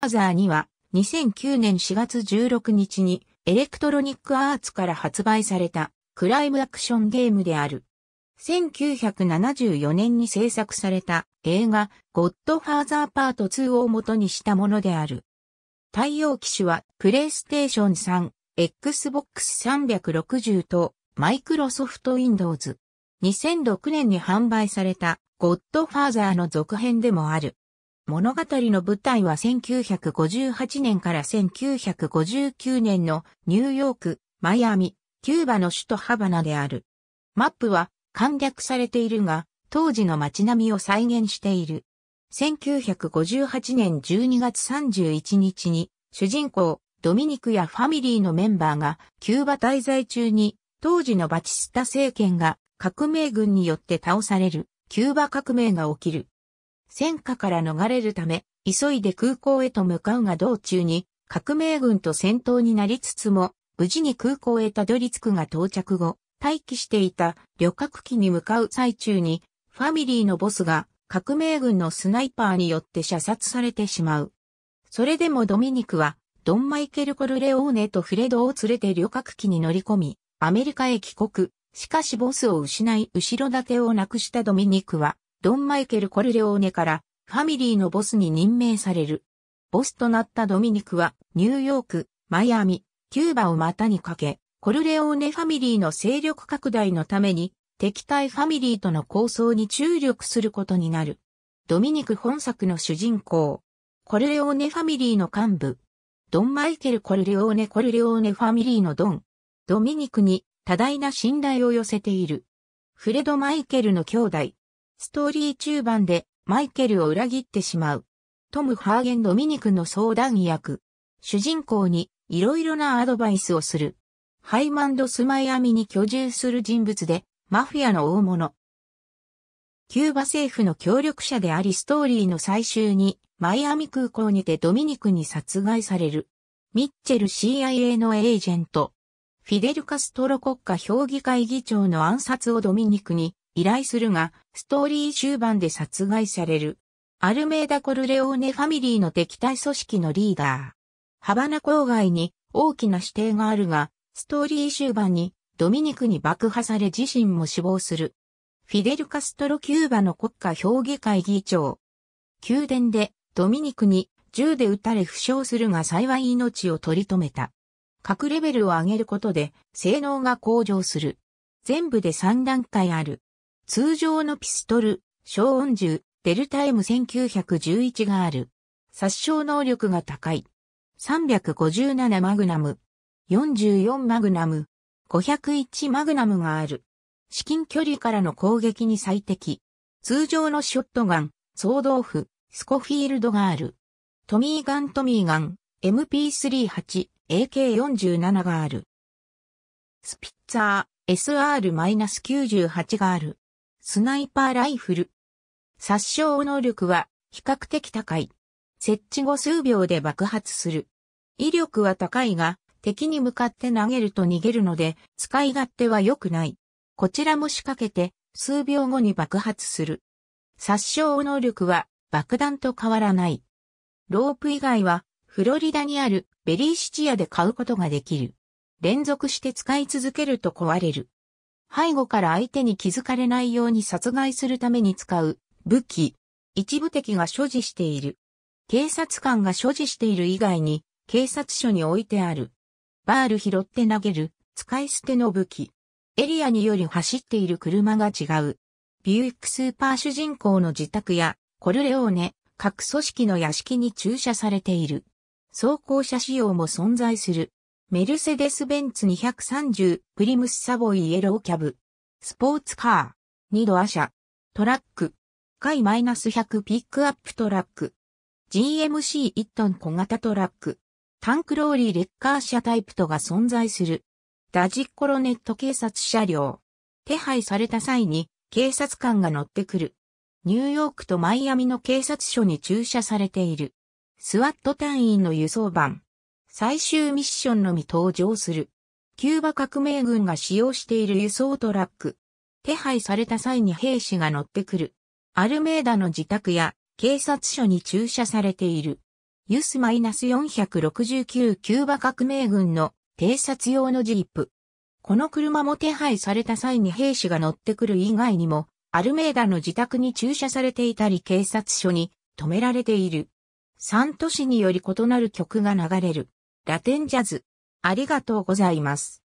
フーザーには2009年4月16日にエレクトロニックアーツから発売されたクライムアクションゲームである。1974年に制作された映画ゴッドファーザーパート2を元にしたものである。対応機種はプレイステーション3、Xbox 360とマイクロソフト Windows。2006年に販売されたゴッドファーザーの続編でもある。物語の舞台は1958年から1959年のニューヨーク、マイアミ、キューバの首都ハバナである。マップは簡略されているが、当時の街並みを再現している。1958年12月31日に、主人公、ドミニクやファミリーのメンバーが、キューバ滞在中に、当時のバチスタ政権が革命軍によって倒される、キューバ革命が起きる。戦火から逃れるため、急いで空港へと向かうが道中に、革命軍と戦闘になりつつも、無事に空港へたどり着くが到着後、待機していた旅客機に向かう最中に、ファミリーのボスが革命軍のスナイパーによって射殺されてしまう。それでもドミニクは、ドン・マイケル・コルレオーネとフレドを連れて旅客機に乗り込み、アメリカへ帰国。しかしボスを失い後ろ盾をなくしたドミニクは、ドン・マイケル・コルレオーネからファミリーのボスに任命される。ボスとなったドミニクはニューヨーク、マイアミ、キューバを股にかけ、コルレオーネファミリーの勢力拡大のために敵対ファミリーとの構想に注力することになる。ドミニク本作の主人公。コルレオーネファミリーの幹部。ドン・マイケル・コルレオーネ・コルレオーネファミリーのドン。ドミニクに多大な信頼を寄せている。フレド・マイケルの兄弟、ストーリー中盤でマイケルを裏切ってしまう。トム・ハーゲン・ドミニクの相談役。主人公にいろいろなアドバイスをする。ハイマンドスマイアミに居住する人物で、マフィアの大物。キューバ政府の協力者でありストーリーの最終に、マイアミ空港にてドミニクに殺害される。ミッチェル CIA のエージェント。フィデル・カストロ国家評議会議長の暗殺をドミニクに依頼するが、ストーリー終盤で殺害される。アルメイダ・コルレオーネファミリーの敵対組織のリーダー。ハバナ郊外に大きな指定があるが、ストーリー終盤にドミニクに爆破され自身も死亡する。フィデル・カストロ・キューバの国家評議会議長。宮殿でドミニクに銃で撃たれ負傷するが幸い命を取り留めた。各レベルを上げることで性能が向上する。全部で3段階ある。通常のピストル、小音銃、デルタ M1911 がある。殺傷能力が高い。357マグナム、44マグナム、501マグナムがある。至近距離からの攻撃に最適。通常のショットガン、総オフ、スコフィールドがある。トミーガントミーガン、MP38、AK47 がある。スピッツァー、SR-98 がある。スナイパーライフル。殺傷能力は比較的高い。設置後数秒で爆発する。威力は高いが、敵に向かって投げると逃げるので、使い勝手は良くない。こちらも仕掛けて、数秒後に爆発する。殺傷能力は爆弾と変わらない。ロープ以外は、フロリダにあるベリーシチアで買うことができる。連続して使い続けると壊れる。背後から相手に気づかれないように殺害するために使う武器。一部敵が所持している。警察官が所持している以外に警察署に置いてある。バール拾って投げる使い捨ての武器。エリアにより走っている車が違う。ビューイックスーパー主人公の自宅やコルレオーネ、各組織の屋敷に駐車されている。装甲車仕様も存在する。メルセデス・ベンツ230、プリムス・サボイ・イエローキャブ。スポーツカー。2度アシャ。トラック。回 -100 ピックアップトラック。GMC1 トン小型トラック。タンクローリーレッカー車タイプとが存在する。ダジッコロネット警察車両。手配された際に警察官が乗ってくる。ニューヨークとマイアミの警察署に駐車されている。スワット隊員の輸送版。最終ミッションのみ登場する。キューバ革命軍が使用している輸送トラック。手配された際に兵士が乗ってくる。アルメーダの自宅や警察署に駐車されている。ユス -469 キューバ革命軍の偵察用のジープ。この車も手配された際に兵士が乗ってくる以外にも、アルメーダの自宅に駐車されていたり警察署に止められている。3都市により異なる曲が流れる。ラテンジャズ。ありがとうございます。